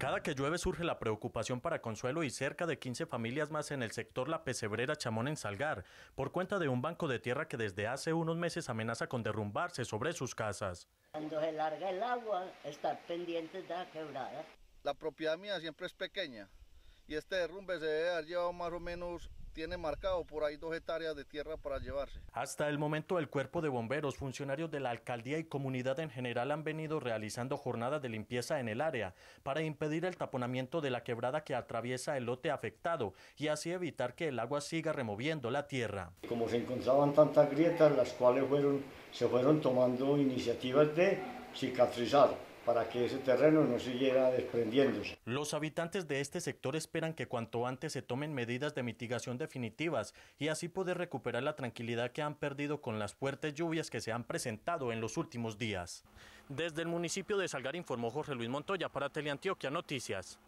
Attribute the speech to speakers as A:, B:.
A: Cada que llueve surge la preocupación para Consuelo y cerca de 15 familias más en el sector La Pesebrera Chamón en Salgar, por cuenta de un banco de tierra que desde hace unos meses amenaza con derrumbarse sobre sus casas.
B: Cuando se larga el agua, estar pendiente de la quebrada. La propiedad mía siempre es pequeña, y este derrumbe se ha llevado más o menos tiene marcado por ahí dos hectáreas de tierra para llevarse.
A: Hasta el momento el cuerpo de bomberos, funcionarios de la alcaldía y comunidad en general han venido realizando jornadas de limpieza en el área para impedir el taponamiento de la quebrada que atraviesa el lote afectado y así evitar que el agua siga removiendo la tierra.
C: Como se encontraban tantas grietas, las cuales se fueron tomando iniciativas de cicatrizar para que ese terreno no siguiera desprendiéndose.
A: Los habitantes de este sector esperan que cuanto antes se tomen medidas de mitigación definitivas y así poder recuperar la tranquilidad que han perdido con las fuertes lluvias que se han presentado en los últimos días. Desde el municipio de Salgar informó Jorge Luis Montoya para Teleantioquia Noticias.